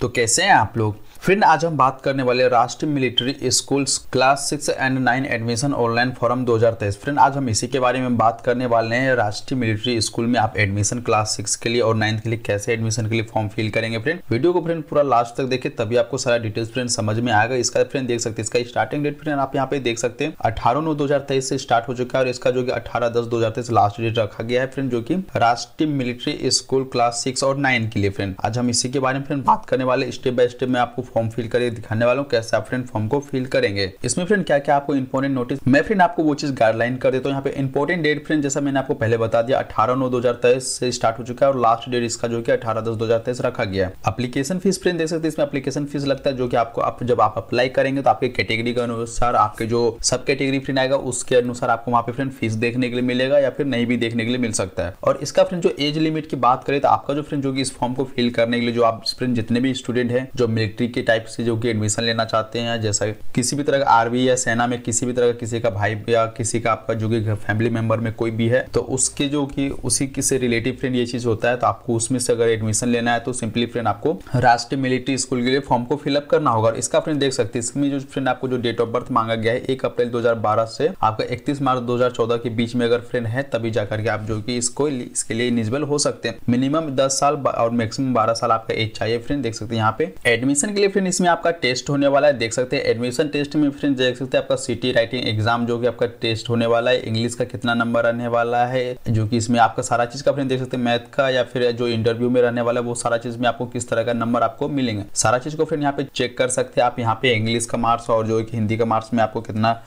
तो कैसे हैं आप लोग फ्रेंड आज हम बात करने वाले राष्ट्रीय military schools class six and nine admission online form 2023 friend आज हम इसी के बारे में बात करने वाले हैं राष्ट्रीय मिलिट्री स्कूल में आप एडमिशन क्लास सिक्स के लिए और नाइन्थ के लिए कैसे एडमिशन के लिए फॉर्म फिल करेंगे फ्रेंड वीडियो को फ्रेंड पूरा लास्ट तक देखे तभी आपको सारा डिटेल्स फ्रेंड समझ में आएगा इसका फ्रेंड देख सकते हैं इसका स्टार्टिंग डेट फ्रेंड आप यहाँ पे देख सकते हैं अठारह नौ दो से स्टार्ट हो चुका है और इसका जो कि अठारह दस दो लास्ट डेट रखा गया है फ्रेंड जो की राष्ट्रीय मिलिट्री स्कूल क्लास सिक्स और नाइन के लिए फ्रेंड आज हम इसी के बारे में फ्रेंड बात करने वाले स्टेप बाय स्टेप में आपको फॉर्म फिल करके दिखाने वाला हूँ कैसे आप फ्रेंड फॉर्म को फिल करेंगे इसमें फ्रेंड क्या क्या आपको इंपोर्टेंट नोटिस मैं फ्रेंड आपको वो चीज गाइडलाइन कर देता हूँ यहाँ पे इंपोर्टेंट डेट फ्रेंड जैसा मैंने आपको पहले बता दिया अठारह नौ दो से स्टार्ट हो चुका है और लास्ट डेट इसका जो कि अठारह दस दो रखा गया है अप्लीकेशन फीस फ्रेंड देख सकते हैं इसमें अप्लीकेशन फीस लगता है जो कि आपको आप जब आप अप्लाई करेंगे तो आपके कैटेगरी के अनुसार आपके जो सब कैटेगरी फ्रेंड आएगा उसके अनुसार आपको वहाँ पे फ्रेंड फीस देखने के लिए मिलेगा या फिर नहीं भी देखने के लिए मिल सकता है और इसका फ्रेंड जो एज लिमिट की बात करें तो आपका जो फ्रेंड जो कि इस फॉर्म को फिल करने के लिए जो आप फ्रेंड जितने भी स्टूडेंट हैं जो मिलिट्री के टाइप से जो कि एडमिशन लेना चाहते हैं जैसा किसी भी तरह का आर्मी या सेना में किसी भी तरह का किसी का भाई या किसी का आपका जो कि फैमिली मेंबर में कोई भी है तो उसके जो कि उसी से रिलेटिव फ्रेंड ये चीज़ होता है तो आपको उसमें से अगर एडमिशन लेना है तो सिंपली फ्रेंड आपको राष्ट्रीय मिलिट्री स्कूल के लिए फॉर्म को फिलअप करना होगा और इसका फ्रेंड देख सकते हैं इसमें जो फ्रेंड आपको जो डेट ऑफ बर्थ मांगा गया है एक अप्रैल दो से आपका इकतीस मार्च दो के बीच में अगर फ्रेंड है तभी जाकर के आप जो कि इसको इसके लिए इनिजिबल हो सकते हैं मिनिमम दस साल और मैक्सिमम बारह साल आपका एज चाहिए फ्रेंड देख सकते हैं यहाँ पे एडमिशन के लिए चलिए फ्रेंड इसमें आपका टेस्ट होने वाला है देख सकते हैं एडमिशन टेस्ट में फ्रेंड देख सकते हैं आपका सिटी राइटिंग एग्जाम जो कि आपका टेस्ट होने वाला है इंग्लिश का कितना नंबर रहने वाला है जो कि इसमें आपका सारा चीज़ का फ्रेंड देख सकते हैं मैथ का या फिर जो इंटरव्यू में रहने वाला है वो सारा चीज़ में आपको किस तरह का नंबर आपको मिलेंगे सारा चीज़ को फ्रेंड यहाँ पे चेक कर सकते हैं आप यहाँ पे इंग्लिश का मार्क्स और जो हिंदी का मार्क्स में आपको कितना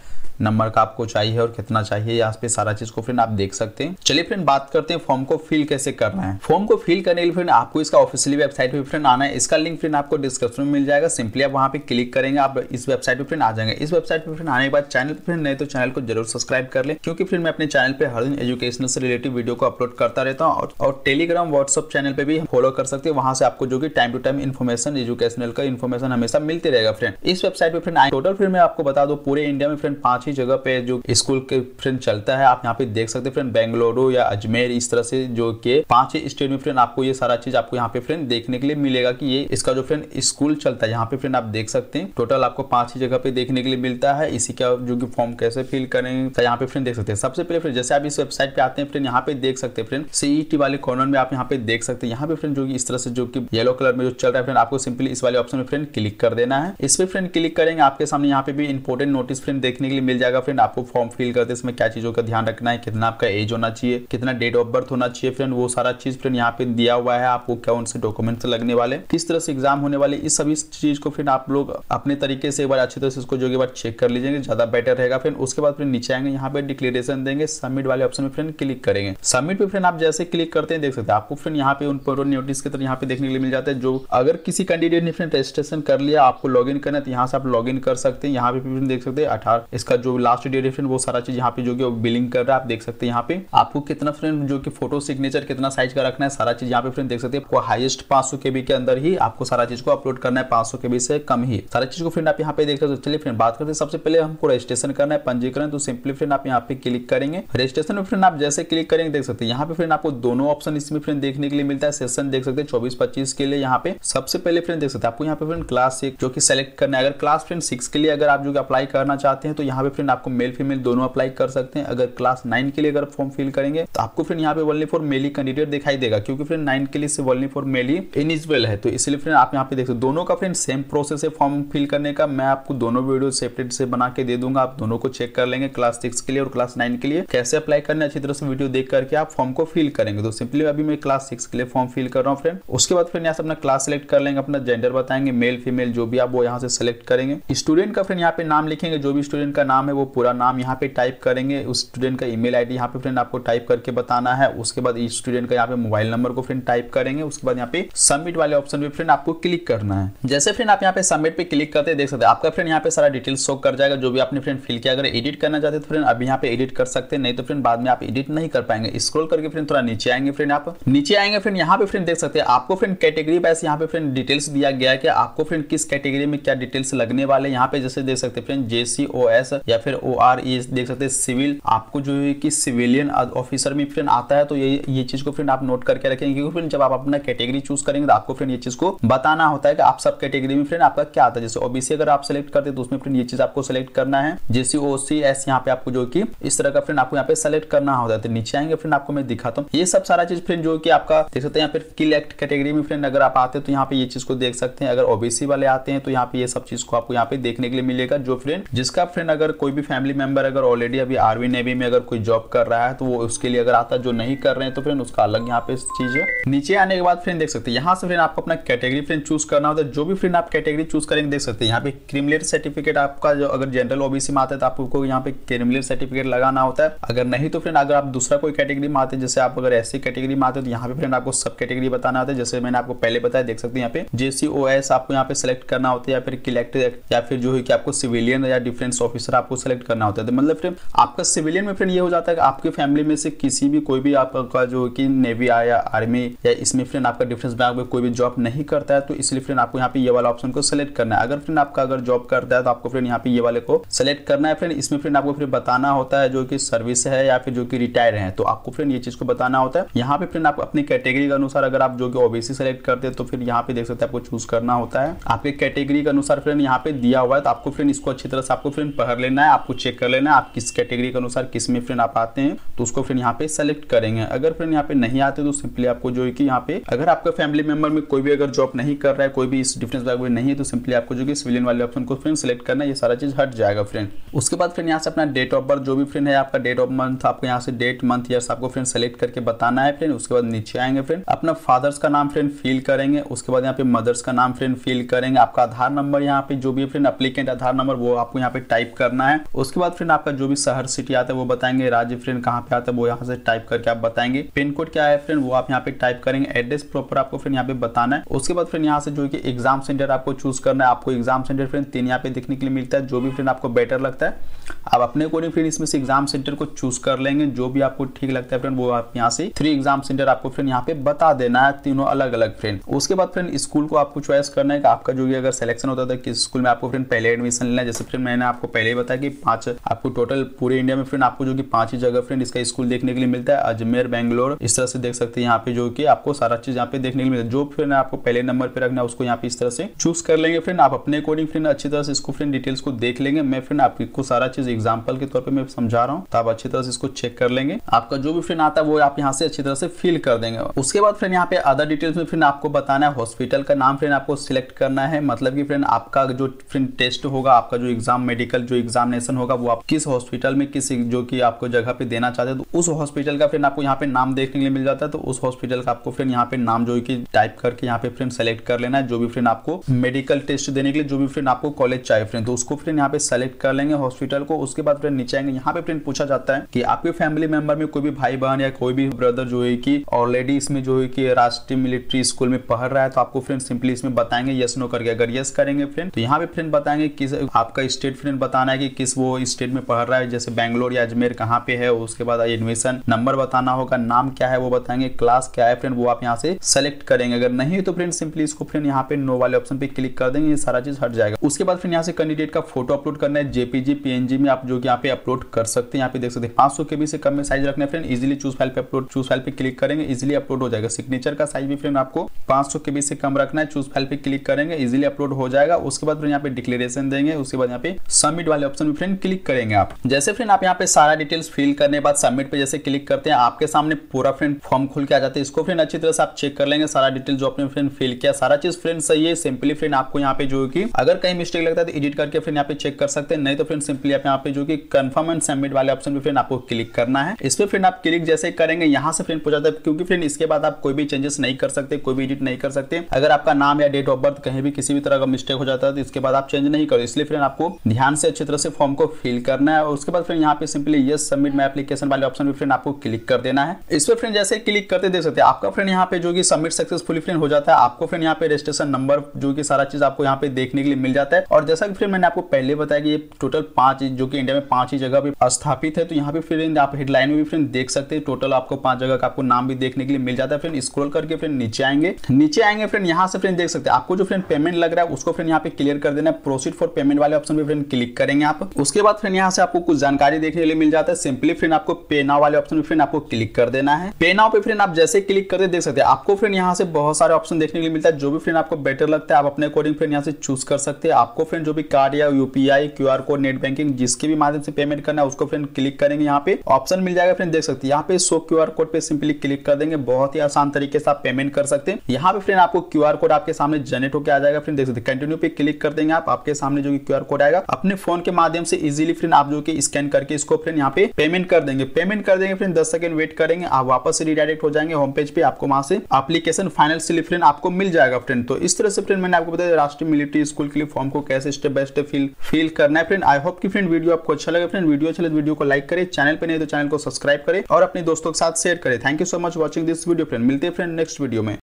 नंबर का आपको चाहिए और कितना चाहिए यहाँ पे सारा चीज को फ्रेंड आप देख सकते हैं चलिए फ्रेंड बात करते हैं फॉर्म को फिल कैसे करना है फॉर्म को फिल करने के लिए फ्रेंड आपको इसका ऑफिशियली वेबसाइट पे फ्रेंड आना है इसका लिंक फ्रेंड आपको डिस्क्रिप्शन में मिल जाएगा सिंपली आप वहाँ पे क्लिक करेंगे आप इस वेबसाइट पे फ्रेंड आ जाएंगे इस वेबसाइट पे फ्रेंड आने के बाद चैनल पर फ्रेंड नहीं तो चैनल को जरूर सब्सक्राइब कर ले क्योंकि फिर मैं अपने चैनल पर हर दिन एजुकेशनल से रिलेटेड वीडियो को अपलोड करता रहता हूँ और टेलीग्राम व्हाट्सअप चैनल पर भी फॉलो कर सकते हैं वहाँ से आपको जो कि time to time information educational का इन्फॉर्मेशन हमेशा मिलते रहेगा फ्रेंड इस वेबसाइट पर फ्रेंड टोटल फिर मैं आपको बता दो पूरे इंडिया में फ्रेंड पांच काफ़ी जगह पे जो स्कूल के फ्रेंड चलता है आप यहाँ पे देख सकते हैं फ्रेंड बेंगलुरु या अजमेर इस तरह से जो के पांच स्टेट में फ्रेंड आपको ये सारा चीज आपको यहाँ पे फ्रेंड देखने के लिए मिलेगा कि ये इसका जो फ्रेंड स्कूल चलता है यहाँ पे फ्रेंड आप देख सकते हैं टोटल आपको पांच ही जगह पे देखने के लिए मिलता है इसी का जो कि फॉर्म कैसे फिल करेंगे तो यहाँ पे फ्रेंड देख सकते हैं सबसे पहले फ्रेंड जैसे आप इस वेबसाइट पे आते हैं फ्रेंड यहाँ पे देख सकते हैं फ्रेंड सीईटी e वाले कॉर्नर में आप यहाँ पे देख सकते हैं यहाँ पे फ्रेंड जो इस तरह से जो की येलो कलर में जो चल रहा है फ्रेंड आपको सिंपली इस वाले ऑप्शन में फ्रेंड क्लिक कर देना है इस पर फ्रेंड क्लिक करेंगे आपके सामने यहाँ पे भी इंपोर्टेंट नोटिस फ्रेंड देखने के लिए मिल जाएगा फ्रेंड आपको फॉर्म फिल करते समय क्या चीजों का ध्यान रखना है कितना आपका एज होना चाहिए कितना डेट ऑफ बर्थ होना चाहिए फ्रेंड वो सारा चीज फ्रेंड यहाँ पे दिया हुआ है आपको क्या उनसे डॉक्यूमेंट्स लगने वाले किस तरह से एग्जाम होने वाले इस सभी चीज को फ्रेंड आप लोग अपने तरीके से एक बार अच्छी तरह से इसको जो एक बार चेक कर लीजिएगा ज्यादा बेटर रहेगा फ्रेंड उसके बाद फ्रेंड नीचे आएंगे यहाँ पे डिक्लेरेशन देंगे सबमिट वाले ऑप्शन में फ्रेंड क्लिक करेंगे सबमिट पे फ्रेंड आप जैसे क्लिक करते हैं देख सकते हैं आपको फ्रेंड यहाँ पे उन पर नोटिस के तरह यहाँ पे देखने के लिए मिल जाता है जो अगर किसी कैंडिडेट ने फ्रेंड रजिस्ट्रेशन कर लिया आपको लॉग करना है तो यहाँ से आप लॉग कर सकते हैं यहाँ पे फ्रेंड देख सकते हैं अठारह इसका का जो लास्ट डेट है फ्रेंड वो सारा चीज यहाँ पे जो कि बिलिंग कर रहा है आप देख सकते हैं यहाँ पे आपको कितना फ्रेंड जो कि फोटो सिग्नेचर कितना साइज का रखना है सारा चीज यहाँ पे फ्रेंड देख सकते हैं आपको हाईएस्ट पांच सौ के अंदर ही आपको सारा चीज को अपलोड करना है पांच सौ से कम ही सारा चीज को फ्रेंड आप यहाँ पे देख सकते हो चलिए फ्रेंड बात करते हैं सबसे पहले हमको रजिस्ट्रेशन करना है पंजीकरण तो सिंपली फ्रेंड आप यहाँ पे क्लिक करेंगे रजिस्ट्रेशन में फ्रेंड आप जैसे क्लिक करेंगे देख सकते हैं यहाँ पे फ्रेंड आपको दोनों ऑप्शन इसमें फ्रेंड देखने के लिए मिलता है सेशन देख सकते हैं चौबीस पच्चीस के लिए यहाँ पे सबसे पहले फ्रेंड देख सकते हैं आपको यहाँ पे फ्रेंड क्लास एक जो कि सेलेक्ट करना है अगर क्लास फ्रेंड सिक्स के लिए अगर आप जो अप्लाई करना चाहते हैं तो यहाँ पे पे फ्रेंड आपको मेल फीमेल दोनों अप्लाई कर सकते हैं अगर क्लास नाइन के लिए अगर फॉर्म फिल करेंगे तो आपको फ्रेंड यहाँ पे वनली फॉर मेली कैंडिडेट दिखाई देगा क्योंकि फ्रेंड नाइन के लिए वनली फॉर मेली ही है तो इसलिए फ्रेंड आप यहाँ पे देख सकते दोनों का फ्रेंड सेम प्रोसेस है फॉर्म फिल करने का मैं आपको दोनों वीडियो सेपरेट से बना के दे दूंगा आप दोनों को चेक कर लेंगे क्लास सिक्स के लिए और क्लास नाइन के लिए कैसे अप्लाई करने अच्छी तरह से वीडियो देख करके आप फॉर्म को फिल करेंगे तो सिंपली अभी मैं क्लास सिक्स के लिए फॉर्म फिल कर रहा हूँ फ्रेंड उसके बाद फ्रेंड यहाँ से अपना क्लास सेलेक्ट कर लेंगे अपना जेंडर बताएंगे मेल फीमेल जो भी आप वो यहाँ से सेलेक्ट करेंगे स्टूडेंट का फ्रेंड यहाँ पे नाम लिखेंगे जो भी स्टूडेंट का नाम नाम है वो पूरा नाम यहाँ पे टाइप करेंगे उस स्टूडेंट का ईमेल आईडी यहाँ पे फ्रेंड आपको टाइप करके बताना है उसके बाद इस स्टूडेंट का यहाँ पे मोबाइल नंबर को फ्रेंड टाइप करेंगे उसके बाद यहाँ पे सबमिट वाले ऑप्शन पे फ्रेंड आपको क्लिक करना है जैसे फ्रेंड आप यहाँ पे सबमिट पे क्लिक करते देख सकते आपका फ्रेंड यहाँ पे सारा डिटेल शो कर जाएगा जो भी आपने फ्रेंड फिल किया अगर एडिट करना चाहते तो फ्रेंड अभी यहाँ पे एडिट कर सकते हैं नहीं तो फ्रेंड बाद में आप एडिट नहीं कर पाएंगे स्क्रोल करके फ्रेंड थोड़ा नीचे आएंगे फ्रेंड आप नीचे आएंगे फ्रेंड यहाँ पे फ्रेंड देख सकते हैं आपको फ्रेंड कैटेगरी वाइज यहाँ पे फ्रेंड डिटेल्स दिया गया है कि आपको फ्रेंड किस कैटेगरी में क्या डिटेल्स लगने वाले यहाँ पे जैसे देख सकते हैं फ्रेंड जेसीओ एस या फिर ओ आर ई देख सकते हैं सिविल आपको जो है कि सिविलियन ऑफिसर में फ्रेंड आता है तो ये ये चीज को फ्रेंड आप नोट करके रखेंगे क्योंकि फ्रेंड जब आप अपना कैटेगरी चूज करेंगे तो आपको फ्रेंड ये चीज को बताना होता है कि आप सब कैटेगरी में फ्रेंड आपका क्या आता है जैसे ओबीसी अगर आप सिलेक्ट करते तो उसमें फ्रेंड ये चीज आपको सिलेक्ट करना है जैसे ओ सी एस यहाँ पे आपको जो की इस तरह का फ्रेंड आपको यहाँ पे सेलेक्ट करना होता है तो नीचे आएंगे फ्रेंड आपको मैं दिखाता हूँ ये सब सारा चीज फ्रेंड जो की आपका देख सकते हैं यहाँ पे कैटेगरी में फ्रेंड अगर आप आते तो यहाँ पे ये चीज को देख सकते हैं अगर ओबीसी वाले आते हैं तो यहाँ पे ये सब चीज को आपको यहाँ पे देखने के लिए मिलेगा जो फ्रेंड जिसका फ्रेंड अगर कोई भी फैमिली मेंबर अगर ऑलरेडी अभी आर्मी नेवी में अगर कोई जॉब कर रहा है तो वो उसके लिए अगर आता जो नहीं कर रहे हैं तो फ्रेंड उसका अलग यहाँ पे चीज है नीचे आने के बाद फ्रेंड देख सकते हैं यहाँ से फ्रेंड आपको अपना कैटेगरी फ्रेंड चूज करना होता है जो भी फ्रेंड आप कैटेगरी चूज करेंगे देख सकते हैं यहाँ पे क्रिमिलियर सर्टिफिकेट आपका जो अगर जनरल ओबीसी में आता है तो आपको यहाँ पे क्रिमिलियर सर्टिफिकेट लगाना होता है अगर नहीं तो फ्रेंड अगर आप दूसरा कोई कैटेगरी में आते हैं जैसे आप अगर एस कैटेगरी में आते हैं तो यहाँ पे फ्रेंड आपको सब कैटेगरी बताना होता है जैसे मैंने आपको पहले बताया देख सकते हैं यहाँ पे जेसी आपको यहाँ पे सिलेक्ट करना होता है या फिर कलेक्टर या फिर जो है कि आपको सिविलियन या डिफेंस ऑफिसर आप आपको सेलेक्ट करना होता है तो मतलब फिर आपका सिविलियन में फ्रेंड ये हो जाता है कि आपकी फैमिली में से किसी भी कोई भी आपका जो कि नेवी आया आर्मी या इसमें फ्रेंड आपका डिफेंस बैंक में कोई भी जॉब नहीं करता है तो इसलिए फ्रेंड आपको यहाँ पे ये वाला ऑप्शन को सेलेक्ट करना है अगर फ्रेंड आपका अगर जॉब करता है तो आपको फ्रेंड यहाँ पे ये वाले को सेलेक्ट करना है फ्रेंड इसमें फ्रेंड आपको फिर बताना होता है जो कि सर्विस है या फिर जो कि रिटायर है तो आपको फ्रेंड ये चीज को बताना होता है यहाँ पे फ्रेंड आप अपनी कैटेगरी के अनुसार अगर आप जो कि ओबीसी सेलेक्ट करते हैं तो फिर यहाँ पे देख सकते हैं आपको चूज करना होता है आपके कैटेगरी के अनुसार फ्रेंड यहाँ पे दिया हुआ है तो आपको फ्रेंड इसको अच्छी तरह से आपको फ्रेंड पढ़ लेना करना है आपको चेक कर लेना है आप किस कैटेगरी के अनुसार किस में फ्रेंड आप आते हैं तो उसको फ्रेंड यहाँ पे सेलेक्ट करेंगे अगर फ्रेंड यहाँ पे नहीं आते तो सिंपली आपको जो है कि यहाँ पे अगर आपका फैमिली मेंबर में कोई भी अगर जॉब नहीं कर रहा है कोई भी इस डिफरेंस लैंग्वेज नहीं है तो सिंपली आपको जो कि सिविलियन वाले ऑप्शन को फ्रेंड सेलेक्ट करना है ये सारा चीज हट जाएगा फ्रेंड उसके बाद फ्रेंड यहाँ से अपना डेट ऑफ बर्थ जो भी फ्रेंड है आपका डेट ऑफ मंथ आपको यहाँ से डेट मंथ ईयर आपको फ्रेंड सेलेक्ट करके बताना है फ्रेंड उसके बाद नीचे आएंगे फ्रेंड अपना फादर्स का नाम फ्रेंड फिल करेंगे उसके बाद यहाँ पे मदर्स का नाम फ्रेंड फिल करेंगे आपका आधार नंबर यहाँ पे जो भी फ्रेंड अप्लीकेंट आधार नंबर वो आपको यहाँ पे टाइप करना है उसके बाद फ्रेंड आपका जो भी शहर सिटी आता है वो बताएंगे राज्य फ्रेंड कहाँ पे आता है वो यहाँ से टाइप करके आप बताएंगे पिन कोड क्या है फ्रेंड वो आप यहाँ पे टाइप करेंगे एड्रेस प्रॉपर आपको फ्रेंड यहाँ पे बताना है उसके बाद फ्रेंड यहाँ से जो की एग्जाम सेंटर आपको चूज करना है आपको एग्जाम सेंटर फ्रेंड तीन यहाँ पे देखने के लिए मिलता है जो भी फ्रेंड आपको बेटर लगता है आप अपने अकॉर्डिंग फ्रेंड इसमें से एग्जाम सेंटर को चूज कर लेंगे जो भी आपको ठीक लगता है फ्रेंड वो आप यहाँ से थ्री एग्जाम सेंटर आपको फ्रेंड यहाँ पे बता देना है तीनों अलग अलग फ्रेंड उसके बाद फ्रेंड स्कूल को आपको चॉइस करना है कि आपका जो भी अगर सिलेक्शन होता था तो किस स्कूल में आपको फ्रेंड पहले एडमिशन लेना है जैसे फ्रेंड मैंने आपको पहले ही बताया है कि पांच आपको टोटल पूरे इंडिया में फ्रेंड आपको जो कि पांच ही जगह फ्रेंड इसका स्कूल देखने के लिए मिलता है अजमेर बैंगलोर इस तरह से देख सकते हैं यहाँ पे जो कि आपको सारा चीज यहाँ पे देखने के लिए जो फ्रेंड आपको पहले नंबर पे रखना है उसको यहाँ पे इस तरह से चूज कर लेंगे फ्रेंड आप अपने अकॉर्डिंग फ्रेंड अच्छी तरह से इसको फ्रेंड डिटेल्स को देख लेंगे मैं फ्रेंड आपको सारा चीज एग्जाम्पल के तौर पर मैं समझा रहा हूँ तो आप अच्छी तरह से इसको चेक कर लेंगे आपका जो भी फ्रेंड आता है वो आप यहाँ से अच्छी तरह से फिल कर देंगे उसके बाद फ्रेंड यहाँ पे अदर डिटेल्स में फ्रेंड आपको बताना है हॉस्पिटल का नाम फ्रेंड आपको सिलेक्ट करना है मतलब कि फ्रेंड आपका जो फ्रेंड टेस्ट होगा आपका जो एग्जाम मेडिकल जो एग्जाम एग्जामिनेशन होगा वो आप किस हॉस्पिटल में किस जो कि आपको जगह पे देना चाहते हैं तो उस हॉस्पिटल का फ्रेंड आपको यहाँ पे नाम देखने के लिए मिल जाता है तो उस हॉस्पिटल का आपको फ्रेंड यहाँ पे नाम जो कि टाइप करके यहाँ पे फ्रेंड सेलेक्ट कर लेना है जो भी फ्रेंड आपको मेडिकल टेस्ट देने के लिए जो भी फ्रेंड आपको कॉलेज चाहिए फ्रेंड तो उसको फ्रेंड यहाँ पे सेलेक्ट कर लेंगे हॉस्पिटल को उसके बाद फ्रेंड नीचे आएंगे यहाँ पे फ्रेंड पूछा जाता है कि आपके फैमिली मेंबर में कोई भी भाई बहन या कोई भी ब्रदर जो है कि ऑलरेडी इसमें जो है कि राष्ट्रीय मिलिट्री स्कूल में पढ़ रहा है तो आपको फ्रेंड सिंपली इसमें बताएंगे यस नो करके अगर यस करेंगे फ्रेंड तो यहाँ पे फ्रेंड बताएंगे किस आपका स्टेट फ्रेंड बताना है कि किस वो स्टेट में पढ़ रहा है जैसे बैंगलोर या अजमेर कहाँ पे है उसके बाद एडमिशन नंबर बताना होगा नाम क्या है वो बताएंगे क्लास क्या है फ्रेंड वो आप यहाँ से सेलेक्ट करेंगे अगर नहीं तो फ्रेंड सिंपली इसको फ्रेंड यहाँ पे नो वाले ऑप्शन पे क्लिक कर देंगे ये सारा चीज हट जाएगा उसके बाद फ्रेंड यहाँ से कैंडिडेट का फोटो अपलोड करना है जेपीजी पीएनजी में आप जो यहाँ पे अपलोड कर सकते हैं यहाँ पे देख सकते हैं पांच सौ केबी से कम में साइज रखना है फ्रेंड इजिली चूज फाइल पे अपलोड चूज फाइल पे क्लिक करेंगे इजिली अपलोड हो जाएगा सिग्नेचर का साइज भी फ्रेंड आपको पांच सौ केबी से कम रखना है चूज फाइल पे क्लिक करेंगे इजिली अपलोड हो जाएगा उसके बाद फिर यहाँ पे डिक्लेरेशन देंगे उसके बाद यहाँ पे सबमिट वाले ऑप्शन ऑप्शन में फ्रेंड क्लिक करेंगे आप जैसे फ्रेंड आप यहाँ पे सारा डिटेल्स फिल करने के बाद सबमिट पे जैसे क्लिक करते हैं आपके सामने पूरा फ्रेंड फॉर्म खुल के आ जाता है इसको फ्रेंड अच्छी तरह से आप चेक कर लेंगे सारा डिटेल जो आपने फ्रेंड फिल किया सारा चीज फ्रेंड सही है सिंपली फ्रेंड आपको यहाँ पे जो की अगर कहीं मिस्टेक लगता है तो एडिट करके फ्रेंड यहाँ पे चेक कर सकते हैं नहीं तो फ्रेंड सिंपली आप यहाँ पे जो की कन्फर्म एंड सबमिट वाले ऑप्शन में फ्रेंड आपको क्लिक करना है इस पर फ्रेंड आप क्लिक जैसे करेंगे यहाँ से फ्रेंड पूछा था क्योंकि फ्रेंड इसके बाद आप कोई भी चेंजेस नहीं कर सकते कोई भी एडिट नहीं कर सकते अगर आपका नाम या डेट ऑफ बर्थ कहीं भी किसी भी तरह का मिस्टेक हो जाता है तो इसके बाद आप चेंज नहीं करो इसलिए फ्रेंड आपको ध्यान से अच्छी तरह से से फॉर्म को फिल करना है और उसके बाद फ्रेंड यहाँ पे simply yes submit my application वाले ऑप्शन पे फ्रेंड आपको क्लिक कर देना है इस पर फ्रेंड जैसे क्लिक करते देख सकते हैं आपका फ्रेंड यहाँ पे जो कि सबमिट सक्सेसफुली फ्रेंड हो जाता है आपको फ्रेंड यहाँ पे रजिस्ट्रेशन नंबर जो कि सारा चीज आपको यहाँ पे देखने के लिए मिल जाता है और जैसा कि फ्रेंड मैंने आपको पहले बताया कि टोटल पांच जो कि इंडिया में पांच ही जगह पे स्थापित है तो यहाँ पे फ्रेंड आप हेडलाइन में भी फ्रेंड देख सकते हैं टोटल आपको पांच जगह का आपको नाम भी देखने के लिए मिल जाता है फ्रेंड स्क्रोल करके फिर नीचे आएंगे नीचे आएंगे फ्रेंड यहाँ से फ्रेंड देख सकते हैं आपको जो फ्रेंड पेमेंट लग रहा है उसको फ्रेंड यहाँ पे क्लियर कर देना है प्रोसीड फॉर पेमेंट वाले ऑप्शन पर फ्रेंड क्लिक करेंगे आप आप उसके बाद फ्रेंड यहाँ से आपको कुछ जानकारी देखने के लिए मिल जाता है सिंपली फ्रेंड आपको पे नाउ वाले ऑप्शन में फ्रेंड आपको क्लिक कर देना है पे नाउ पे फ्रेंड आप जैसे क्लिक करते देख सकते हैं आपको फ्रेंड यहाँ से बहुत सारे ऑप्शन देखने के लिए मिलता है जो भी फ्रेंड आपको बेटर लगता है आप अपने अकॉर्डिंग फ्रेंड यहाँ से चूज कर सकते हैं आपको फ्रेंड जो भी कार्ड या UPI Q code net banking जिसके भी माध्यम से पेमेंट करना है उसको फ्रेंड क्लिक करेंगे यहाँ पे ऑप्शन मिल जाएगा फ्रेंड देख सकते हैं यहाँ पे सो क्यू कोड पे सिंपली क्लिक कर देंगे बहुत ही आसान तरीके से आप पेमेंट कर सकते हैं यहाँ पे फ्रेंड आपको क्यू कोड आपके सामने जनरेट होकर आ जाएगा फ्रेंड देख सकते हैं कंटिन्यू पे क्लिक कर देंगे आप आपके सामने जो क्यू कोड आएगा अपने फोन के माध्यम माध्यम से इजिली फ्रेंड आप जो कि स्कैन करके इसको फ्रेंड यहाँ पे पेमेंट कर देंगे पेमेंट कर देंगे फ्रेंड दस सेकंड वेट करेंगे आप वापस से रिडायरेक्ट हो जाएंगे होम पेज पे आपको वहां से एप्लीकेशन फाइनल स्लिप फ्रेंड आपको मिल जाएगा फ्रेंड तो इस तरह से फ्रेंड मैंने आपको बताया राष्ट्रीय मिलिट्री स्कूल के लिए फॉर्म को कैसे step by step fill fill करना है फ्रेंड आई होप की फ्रेंड वीडियो आपको अच्छा लगे फ्रेंड वीडियो अच्छा लगे वीडियो तो को लाइक करें चैनल पर नहीं तो चैनल को सब्सक्राइब करें और अपने दोस्तों के साथ शेयर करें thank you so much watching this video friend मिलते हैं फ्रेंड नेक्स्ट वीडियो में